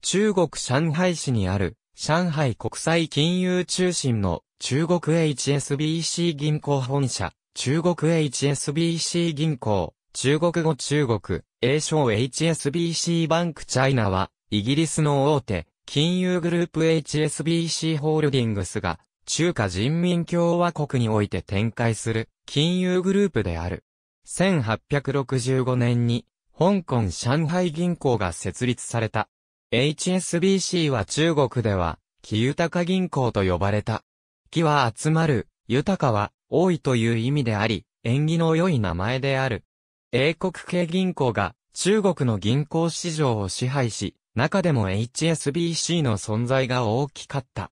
中国上海市にある、上海国際金融中心の中国 HSBC 銀行本社、中国 HSBC 銀行、中国語中国、英称 HSBC バンクチャイナは、イギリスの大手、金融グループ HSBC ホールディングスが、中華人民共和国において展開する、金融グループである。1865年に、香港上海銀行が設立された。HSBC は中国では、木豊銀行と呼ばれた。木は集まる、豊かは、多いという意味であり、縁起の良い名前である。英国系銀行が、中国の銀行市場を支配し、中でも HSBC の存在が大きかった。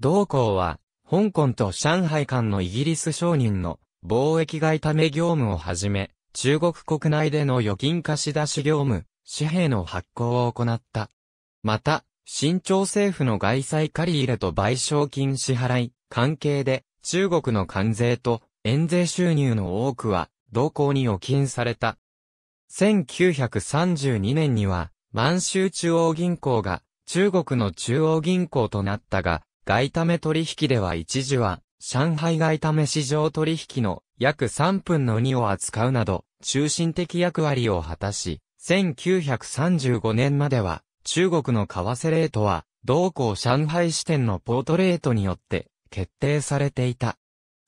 同行は、香港と上海間のイギリス商人の貿易外為業務をはじめ、中国国内での預金貸し出し業務、紙幣の発行を行った。また、新朝政府の外債借り入れと賠償金支払い、関係で、中国の関税と、円税収入の多くは、同行に預金された。1932年には、満州中央銀行が、中国の中央銀行となったが、外為取引では一時は、上海外為市場取引の約3分の2を扱うなど、中心的役割を果たし、1935年までは、中国の為替レートは、同校上海支店のポートレートによって決定されていた。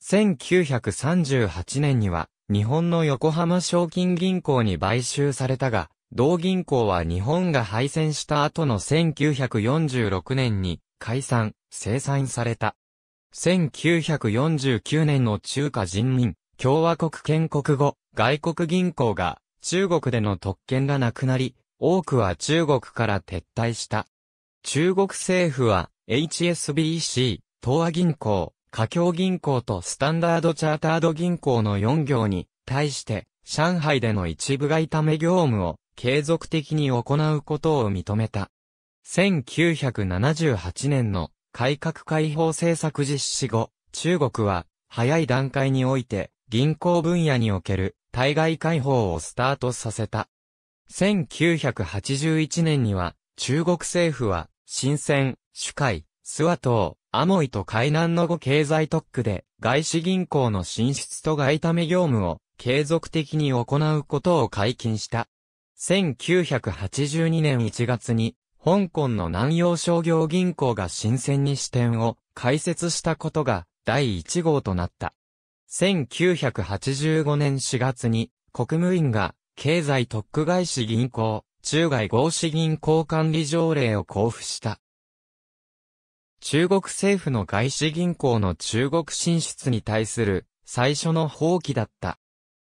1938年には、日本の横浜賞金銀行に買収されたが、同銀行は日本が敗戦した後の1946年に解散、生産された。1949年の中華人民共和国建国後、外国銀行が中国での特権がなくなり、多くは中国から撤退した。中国政府は HSBC、東亜銀行、華僑銀行とスタンダードチャータード銀行の4行に対して上海での一部外為業務を継続的に行うことを認めた。1978年の改革開放政策実施後、中国は早い段階において銀行分野における対外開放をスタートさせた。1981年には、中国政府は、新鮮、主海、諏訪島、アモイと海南の後経済特区で、外資銀行の進出と外為業務を継続的に行うことを解禁した。1982年1月に、香港の南洋商業銀行が新鮮に支店を開設したことが第1号となった。1985年4月に国務院が経済特区外資銀行、中外合資銀行管理条例を交付した。中国政府の外資銀行の中国進出に対する最初の放棄だった。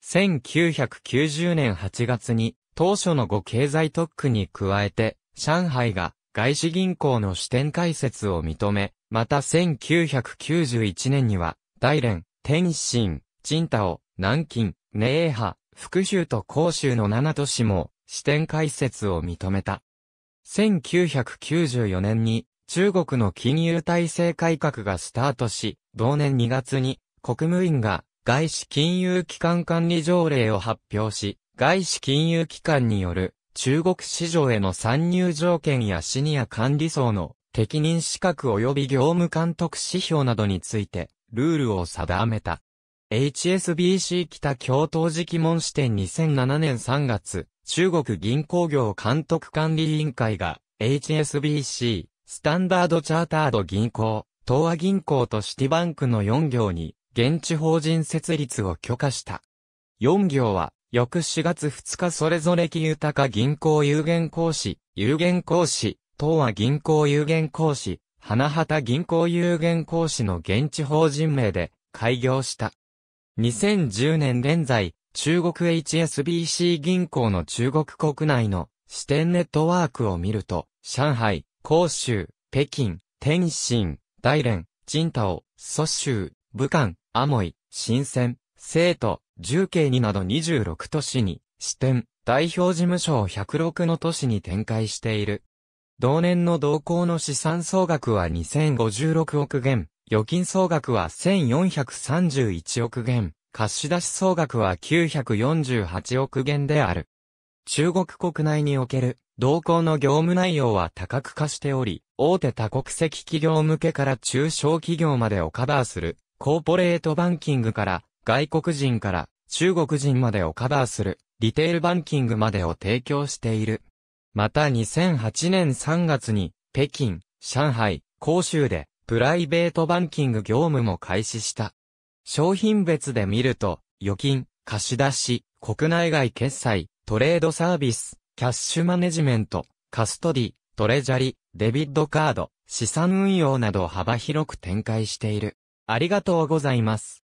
1990年8月に当初の5経済特区に加えて上海が外資銀行の支店開設を認め、また1991年には大連、天津、青島、南京、寧波、福州と甲州の7都市も支店開設を認めた。1994年に中国の金融体制改革がスタートし、同年2月に国務院が外資金融機関管理条例を発表し、外資金融機関による中国市場への参入条件やシニア管理層の適任資格及び業務監督指標などについてルールを定めた。HSBC 北京当寺記門支店2007年3月、中国銀行業監督管理委員会が、HSBC、スタンダードチャータード銀行、東亜銀行とシティバンクの4行に、現地法人設立を許可した。4行は、翌4月2日それぞれ木豊か銀行有限公司、有限公司、東亜銀行有限公司、花畑銀行有限公司の現地法人名で開業した。2010年現在、中国 HSBC 銀行の中国国内の支店ネットワークを見ると、上海、広州、北京、天津、大連、青島、蘇州、武漢、アモイ、新鮮、成都、重慶になど26都市に、支店、代表事務所を106の都市に展開している。同年の同行の資産総額は2056億元、預金総額は1431億元、貸し出し総額は948億元である。中国国内における同行の業務内容は多角化しており、大手多国籍企業向けから中小企業までをカバーする、コーポレートバンキングから外国人から中国人までをカバーする、リテールバンキングまでを提供している。また2008年3月に、北京、上海、広州で、プライベートバンキング業務も開始した。商品別で見ると、預金、貸し出し、国内外決済、トレードサービス、キャッシュマネジメント、カストディ、トレジャリ、デビットカード、資産運用など幅広く展開している。ありがとうございます。